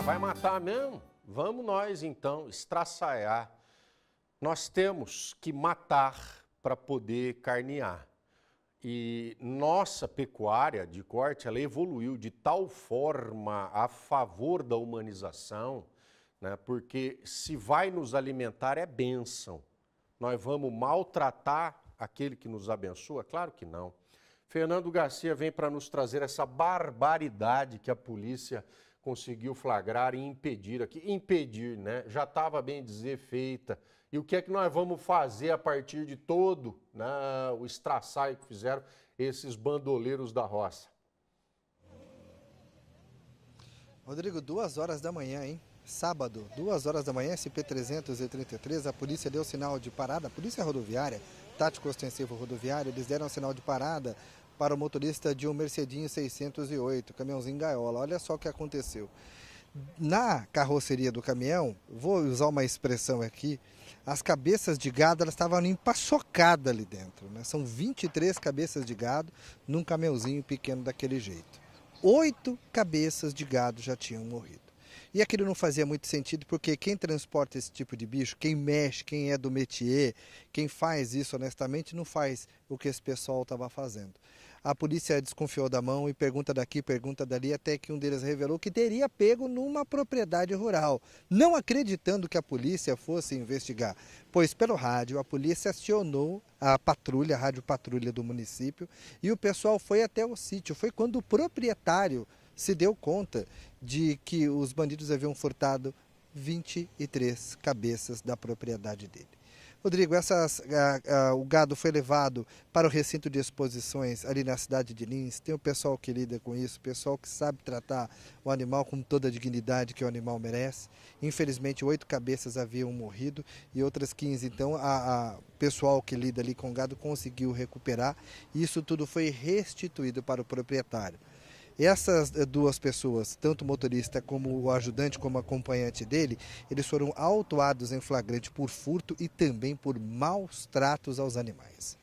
Ah, vai matar mesmo? Vamos nós então estraçaiar. Nós temos que matar para poder carnear. E nossa pecuária de corte, ela evoluiu de tal forma a favor da humanização, né? porque se vai nos alimentar é bênção. Nós vamos maltratar aquele que nos abençoa? Claro que não. Fernando Garcia vem para nos trazer essa barbaridade que a polícia conseguiu flagrar e impedir aqui. Impedir, né? Já estava bem dizer feita. E o que é que nós vamos fazer a partir de todo né, o estraçaio que fizeram esses bandoleiros da roça? Rodrigo, duas horas da manhã, hein? Sábado, duas horas da manhã, SP-333, a polícia deu sinal de parada, a polícia rodoviária, tático ostensivo rodoviário, eles deram sinal de parada para o motorista de um Mercedinho 608, caminhãozinho gaiola. Olha só o que aconteceu. Na carroceria do caminhão, vou usar uma expressão aqui, as cabeças de gado elas estavam empaçocadas ali dentro. Né? São 23 cabeças de gado num caminhãozinho pequeno daquele jeito. Oito cabeças de gado já tinham morrido. E aquilo não fazia muito sentido porque quem transporta esse tipo de bicho, quem mexe, quem é do métier, quem faz isso honestamente, não faz o que esse pessoal estava fazendo. A polícia desconfiou da mão e pergunta daqui, pergunta dali, até que um deles revelou que teria pego numa propriedade rural, não acreditando que a polícia fosse investigar. Pois pelo rádio, a polícia acionou a patrulha, a rádio patrulha do município, e o pessoal foi até o sítio. Foi quando o proprietário se deu conta de que os bandidos haviam furtado 23 cabeças da propriedade dele. Rodrigo, essas, a, a, o gado foi levado para o recinto de exposições ali na cidade de Lins. Tem o pessoal que lida com isso, o pessoal que sabe tratar o animal com toda a dignidade que o animal merece. Infelizmente, oito cabeças haviam morrido e outras 15. Então, o pessoal que lida ali com o gado conseguiu recuperar. Isso tudo foi restituído para o proprietário. Essas eh, duas pessoas, tanto o motorista como o ajudante, como acompanhante dele, eles foram autuados em flagrante por furto e também por maus tratos aos animais.